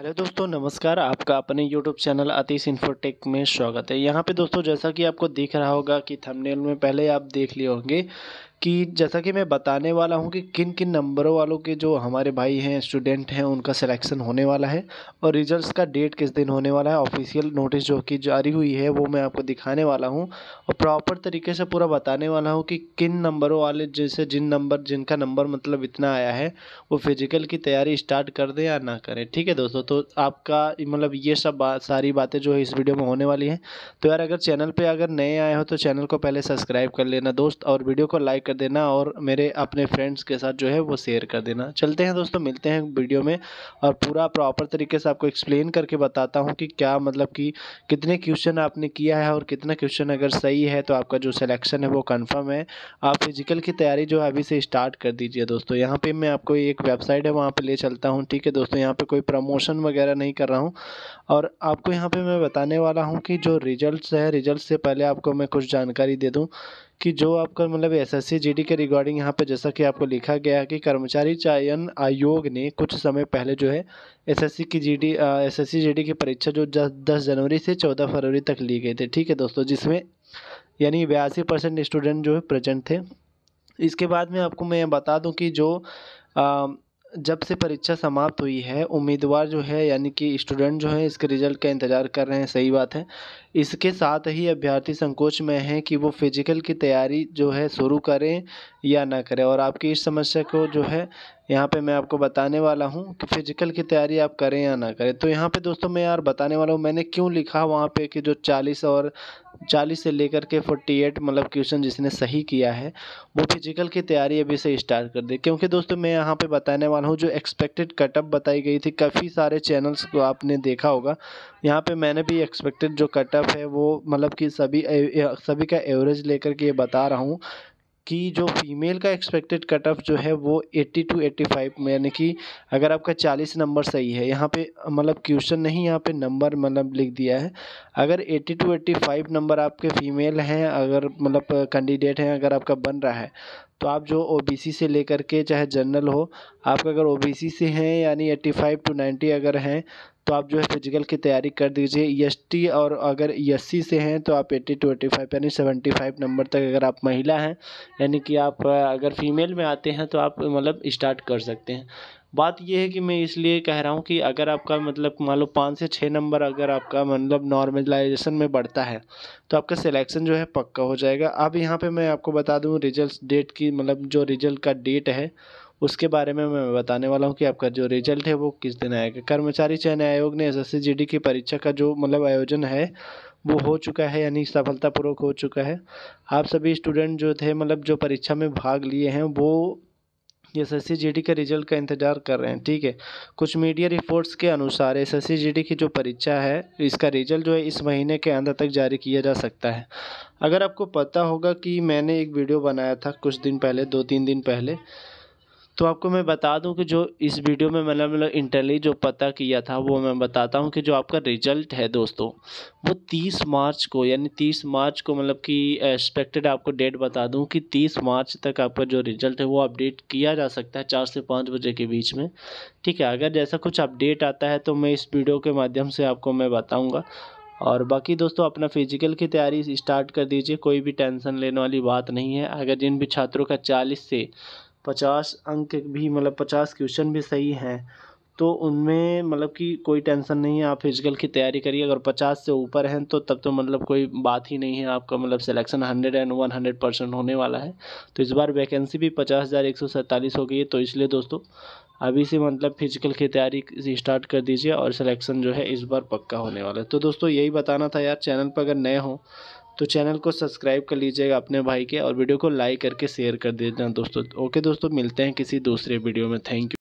hello दोस्तों नमस्कार आपका अपने यूट्यूब चैनल आतिश इन्फोटेक में स्वागत है यहाँ पे दोस्तों जैसा कि आपको दिख रहा होगा कि थंबनेल में पहले आप देख लिए होंगे कि जैसा कि मैं बताने वाला हूँ कि किन किन नंबरों वालों के जो हमारे भाई हैं स्टूडेंट हैं उनका सिलेक्शन होने वाला है और रिजल्ट्स का डेट किस दिन होने वाला है ऑफिशियल नोटिस जो कि जारी हुई है वो मैं आपको दिखाने वाला हूँ और प्रॉपर तरीके से पूरा बताने वाला हूँ कि किन नंबरों वाले जैसे जिन नंबर जिनका नंबर मतलब इतना आया है वो फिजिकल की तैयारी स्टार्ट कर दें या ना करें ठीक है दोस्तों तो आपका मतलब ये सब बात सारी बातें जो है इस वीडियो में होने वाली हैं तो यार अगर चैनल पर अगर नए आए हो तो चैनल को पहले सब्सक्राइब कर लेना दोस्त और वीडियो को लाइक कर देना और मेरे अपने फ्रेंड्स के साथ जो है वो शेयर कर देना चलते हैं दोस्तों मिलते हैं वीडियो में और पूरा प्रॉपर तरीके से आपको एक्सप्लेन करके बताता हूँ कि क्या मतलब कि कितने क्वेश्चन आपने किया है और कितना क्वेश्चन अगर सही है तो आपका जो सिलेक्शन है वो कन्फर्म है आप फिजिकल की तैयारी जो है अभी से स्टार्ट कर दीजिए दोस्तों यहाँ पर मैं आपको एक वेबसाइट है वहाँ पर ले चलता हूँ ठीक है दोस्तों यहाँ पर कोई प्रमोशन वगैरह नहीं कर रहा हूँ और आपको यहाँ पर मैं बताने वाला हूँ कि जो रिजल्ट है रिजल्ट से पहले आपको मैं कुछ जानकारी दे दूँ कि जो आपका मतलब S S C G D के रिगार्डिंग यहाँ पे जैसा कि आपको लिखा गया है कि कर्मचारी चयन आयोग ने कुछ समय पहले जो है एस एस सी की G D S S C G D की परीक्षा जो दस जनवरी से चौदह फरवरी तक ली गई थी ठीक है दोस्तों जिसमें यानी बयासी परसेंट स्टूडेंट जो है प्रेजेंट थे इसके बाद में आपको मैं बता दूँ कि जो जब से परीक्षा समाप्त हुई है उम्मीदवार जो है यानी कि स्टूडेंट जो है इसके रिज़ल्ट का इंतज़ार कर रहे हैं सही बात है इसके साथ ही अभ्यर्थी संकोच में हैं कि वो फिजिकल की तैयारी जो है शुरू करें या ना करें और आपकी इस समस्या को जो है यहाँ पे मैं आपको बताने वाला हूँ कि फ़िज़िकल की तैयारी आप करें या ना करें तो यहाँ पे दोस्तों मैं यार बताने वाला हूँ मैंने क्यों लिखा वहाँ पे कि जो चालीस और चालीस से लेकर के फोर्टी एट मतलब क्वेश्चन जिसने सही किया है वो फिजिकल की तैयारी अभी से स्टार्ट कर दे क्योंकि दोस्तों मैं यहाँ पे बताने वाला हूँ जो एक्सपेक्टेड कटअप बताई गई थी काफ़ी सारे चैनल्स को आपने देखा होगा यहाँ पे मैंने भी एक्सपेक्टेड जो कटअप है वो मतलब कि सभी सभी का एवरेज लेकर के ये बता रहा हूँ कि जो फीमेल का एक्सपेक्टेड कट ऑफ जो है वो 80 टू 85 यानी कि अगर आपका 40 नंबर सही है यहाँ पे मतलब क्वेश्चन नहीं यहाँ पे नंबर मतलब लिख दिया है अगर 80 टू 85 नंबर आपके फीमेल हैं अगर मतलब कैंडिडेट हैं अगर आपका बन रहा है तो आप जो ओ बी सी से लेकर के चाहे जनरल हो आप अगर ओ बी सी से हैं यानी एट्टी फाइव टू नाइन्टी अगर हैं तो आप जो है फिजिकल की तैयारी कर दीजिए एस e टी और अगर एस e सी से हैं तो आप एट्टी टू एट्टी फाइव यानी सेवेंटी फाइव नंबर तक अगर आप महिला हैं यानी कि आप अगर फीमेल में आते हैं तो आप मतलब स्टार्ट कर सकते हैं बात ये है कि मैं इसलिए कह रहा हूँ कि अगर आपका मतलब मान लो पाँच से छः नंबर अगर आपका मतलब नॉर्मलाइजेशन में बढ़ता है तो आपका सिलेक्शन जो है पक्का हो जाएगा अब यहाँ पे मैं आपको बता दूँ रिजल्ट डेट की मतलब जो रिजल्ट का डेट है उसके बारे में मैं बताने वाला हूँ कि आपका जो रिजल्ट है वो किस दिन आएगा कर्मचारी चयन आयोग ने एस एस की परीक्षा का जो मतलब आयोजन है वो हो चुका है यानी सफलतापूर्वक हो चुका है आप सभी स्टूडेंट जो थे मतलब जो परीक्षा में भाग लिए हैं वो एस एस सी का रिजल्ट का इंतजार कर रहे हैं ठीक है कुछ मीडिया रिपोर्ट्स के अनुसार एस एस सी की जो परीक्षा है इसका रिजल्ट जो है इस महीने के अंदर तक जारी किया जा सकता है अगर आपको पता होगा कि मैंने एक वीडियो बनाया था कुछ दिन पहले दो तीन दिन पहले तो आपको मैं बता दूं कि जो इस वीडियो में मैंने मतलब इंटरली जो पता किया था वो मैं बताता हूं कि जो आपका रिजल्ट है दोस्तों वो तीस मार्च को यानी तीस मार्च को मतलब कि एक्सपेक्टेड आपको डेट बता दूं कि तीस मार्च तक आपका जो रिजल्ट है वो अपडेट किया जा सकता है चार से पाँच बजे के बीच में ठीक है अगर जैसा कुछ अपडेट आता है तो मैं इस वीडियो के माध्यम से आपको मैं बताऊँगा और बाकी दोस्तों अपना फिजिकल की तैयारी स्टार्ट कर दीजिए कोई भी टेंशन लेने वाली बात नहीं है अगर जिन भी छात्रों का चालीस से पचास अंक भी मतलब पचास क्वेश्चन भी सही हैं तो उनमें मतलब कि कोई टेंसन नहीं है आप फिजिकल की तैयारी करिए अगर पचास से ऊपर हैं तो तब तो मतलब कोई बात ही नहीं है आपका मतलब selection hundred and one hundred percent होने वाला है तो इस बार वैकेंसी भी पचास हज़ार एक सौ सैंतालीस हो गई है तो इसलिए दोस्तों अभी से मतलब फिजिकल की तैयारी स्टार्ट कर दीजिए और सिलेक्शन जो है इस बार पक्का होने वाला है तो दोस्तों यही बताना था यार चैनल पर अगर नए हों तो चैनल को सब्सक्राइब कर लीजिएगा अपने भाई के और वीडियो को लाइक करके शेयर कर देना दोस्तों ओके दोस्तों मिलते हैं किसी दूसरे वीडियो में थैंक यू